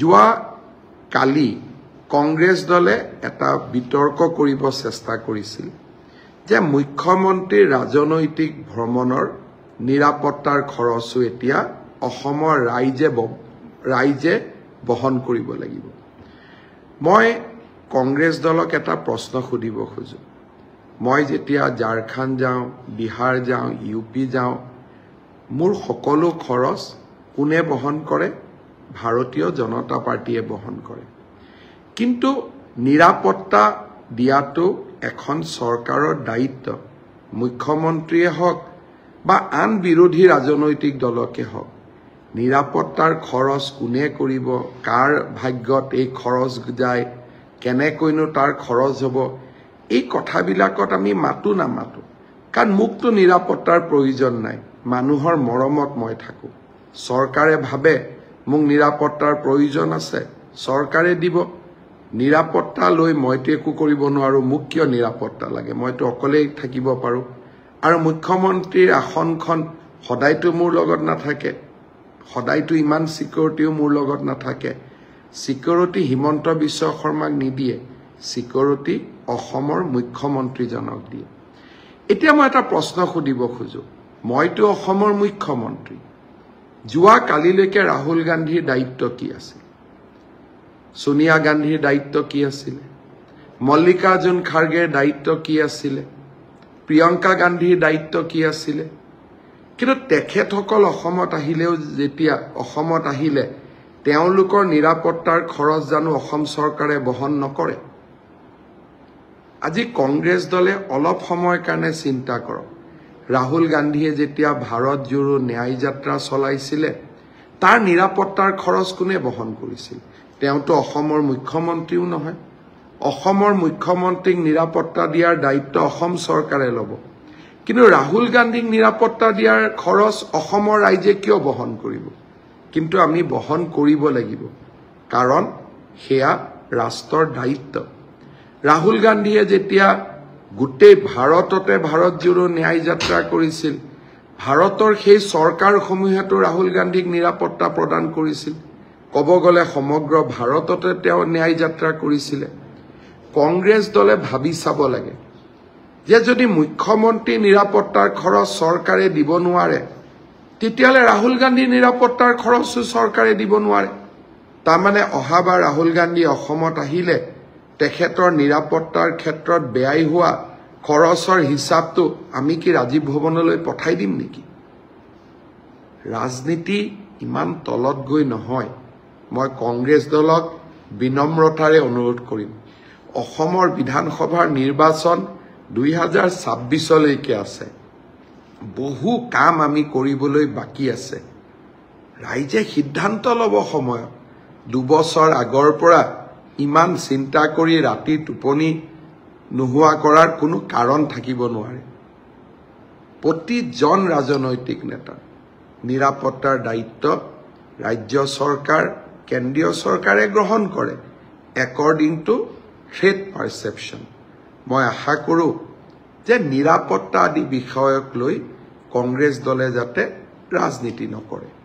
যোৱা কালি কংগ্ৰেছ দলে এটা বিতৰ্ক কৰিব চেষ্টা কৰিছিল যে মুখ্যমন্ত্ৰীৰ ৰাজনৈতিক ভ্ৰমণৰ নিৰাপত্তাৰ খৰচো এতিয়া অসমৰ ৰাইজে ৰাইজে বহন কৰিব লাগিব মই কংগ্ৰেছ দলক এটা প্ৰশ্ন সুধিব খোজোঁ মই যেতিয়া ঝাৰখণ্ড যাওঁ বিহাৰ যাওঁ ইউ পি যাওঁ মোৰ সকলো খৰচ কোনে বহন কৰে ভাৰতীয় জনতা পাৰ্টীয়ে বহন কৰে কিন্তু নিৰাপত্তা দিয়াটো এখন চৰকাৰৰ দায়িত্ব মুখ্যমন্ত্ৰীয়ে হওক বা আন বিৰোধী ৰাজনৈতিক দলকে হওক নিৰাপত্তাৰ খৰচ কোনে কৰিব কাৰ ভাগ্যত এই খৰচ যায় কেনেকৈনো তাৰ খৰচ হ'ব এই কথাবিলাকত আমি মাতো নামাতো কাৰণ মোকতো নিৰাপত্তাৰ প্ৰয়োজন নাই মানুহৰ মৰমত মই থাকোঁ চৰকাৰে ভাবে মোক নিৰাপত্তাৰ প্ৰয়োজন আছে চৰকাৰে দিব নিৰাপত্তা লৈ মইতো একো কৰিব নোৱাৰোঁ মোক কিয় নিৰাপত্তা লাগে মইতো অকলেই থাকিব পাৰোঁ আৰু মুখ্যমন্ত্ৰীৰ আসনখন সদায়তো মোৰ লগত নাথাকে সদায়তো ইমান সিকিউৰিটিও মোৰ লগত নাথাকে সিকিউৰিটি হিমন্ত বিশ্ব শৰ্মাক নিদিয়ে সিকিউৰিটি অসমৰ মুখ্যমন্ত্ৰীজনক দিয়ে এতিয়া মই এটা প্ৰশ্ন সুধিব খোজোঁ মইতো অসমৰ মুখ্যমন্ত্ৰী যোৱা কালিলৈকে ৰাহুল গান্ধীৰ দায়িত্ব কি আছিল ছোনিয়া গান্ধীৰ দায়িত্ব কি আছিলে মল্লিকাৰ্জুন খাৰ্গেৰ দায়িত্ব কি আছিলে প্ৰিয়ংকা গান্ধীৰ দায়িত্ব কি আছিলে কিন্তু তেখেতসকল অসমত আহিলেও যেতিয়া অসমত আহিলে তেওঁলোকৰ নিৰাপত্তাৰ খৰচ জানো অসম চৰকাৰে বহন নকৰে আজি কংগ্ৰেছ দলে অলপ সময়ৰ কাৰণে চিন্তা কৰক ৰাহুল গান্ধীয়ে যেতিয়া ভাৰত জোৰো ন্যায় যাত্ৰা চলাইছিলে তাৰ নিৰাপত্তাৰ খৰচ কোনে বহন কৰিছিল তেওঁতো অসমৰ মুখ্যমন্ত্ৰীও নহয় অসমৰ মুখ্যমন্ত্ৰীক নিৰাপত্তা দিয়াৰ দায়িত্ব অসম চৰকাৰে ল'ব কিন্তু ৰাহুল গান্ধীক নিৰাপত্তা দিয়াৰ খৰচ অসমৰ ৰাইজে কিয় বহন কৰিব কিন্তু আমি বহন কৰিব লাগিব কাৰণ সেয়া ৰাষ্ট্ৰৰ দায়িত্ব ৰাহুল গান্ধীয়ে যেতিয়া গোটেই ভাৰততে ভাৰত জোৰো ন্যায় যাত্ৰা কৰিছিল ভাৰতৰ সেই চৰকাৰসমূহেতো ৰাহুল গান্ধীক নিৰাপত্তা প্ৰদান কৰিছিল কব গলে সমগ্ৰ ভাৰততে তেওঁ ন্যায় যাত্ৰা কৰিছিলে কংগ্ৰেছ দলে ভাবি চাব লাগে যে যদি মুখ্যমন্ত্ৰী নিৰাপত্তাৰ খৰচ চৰকাৰে দিব নোৱাৰে তেতিয়াহ'লে ৰাহুল গান্ধীৰ নিৰাপত্তাৰ খৰচো চৰকাৰে দিব নোৱাৰে তাৰমানে অহাবাৰ ৰাহুল গান্ধী অসমত আহিলে তেখেতৰ নিৰাপত্তাৰ ক্ষেত্ৰত বেয়াই হোৱা খৰচৰ হিচাপটো আমি কি ৰাজীৱ ভৱনলৈ পঠাই দিম নেকি ৰাজনীতি ইমান তলত গৈ নহয় মই কংগ্ৰেছ দলক বিনম্ৰতাৰে অনুৰোধ কৰিম অসমৰ বিধানসভাৰ নিৰ্বাচন দুই হাজাৰ ছাব্বিছলৈকে আছে বহু কাম আমি কৰিবলৈ বাকী আছে ৰাইজে সিদ্ধান্ত ল'ব সময়ত দুবছৰ আগৰ পৰা ইমান চিন্তা কৰি ৰাতি টোপনি নোহোৱা কৰাৰ কোনো কাৰণ থাকিব নোৱাৰে প্ৰতিজন ৰাজনৈতিক নেতা নিৰাপত্তাৰ দায়িত্ব ৰাজ্য চৰকাৰ কেন্দ্ৰীয় চৰকাৰে গ্ৰহণ কৰে একৰ্ডিং টু থ্ৰেড পাৰ্চেপশ্যন মই আশা কৰোঁ যে নিৰাপত্তা আদি বিষয়ক লৈ কংগ্ৰেছ দলে যাতে ৰাজনীতি নকৰে